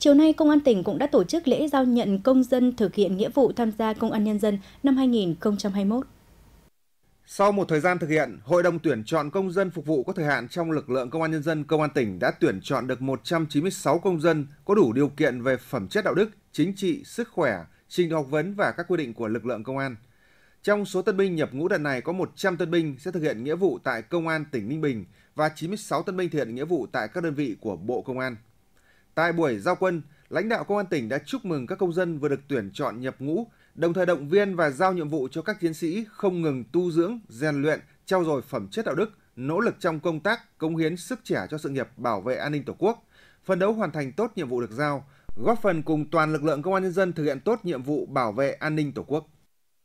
Chiều nay, Công an tỉnh cũng đã tổ chức lễ giao nhận công dân thực hiện nghĩa vụ tham gia Công an Nhân dân năm 2021. Sau một thời gian thực hiện, Hội đồng tuyển chọn công dân phục vụ có thời hạn trong lực lượng công an nhân dân công an tỉnh đã tuyển chọn được 196 công dân có đủ điều kiện về phẩm chất đạo đức, chính trị, sức khỏe, trình độ học vấn và các quy định của lực lượng công an. Trong số tân binh nhập ngũ đợt này có 100 tân binh sẽ thực hiện nghĩa vụ tại công an tỉnh Ninh Bình và 96 tân binh thực hiện nghĩa vụ tại các đơn vị của Bộ Công an. Tại buổi giao quân, lãnh đạo công an tỉnh đã chúc mừng các công dân vừa được tuyển chọn nhập ngũ, đồng thời động viên và giao nhiệm vụ cho các chiến sĩ không ngừng tu dưỡng, rèn luyện, trau dồi phẩm chất đạo đức, nỗ lực trong công tác, cống hiến sức trẻ cho sự nghiệp bảo vệ an ninh Tổ quốc, phấn đấu hoàn thành tốt nhiệm vụ được giao, góp phần cùng toàn lực lượng công an nhân dân thực hiện tốt nhiệm vụ bảo vệ an ninh Tổ quốc.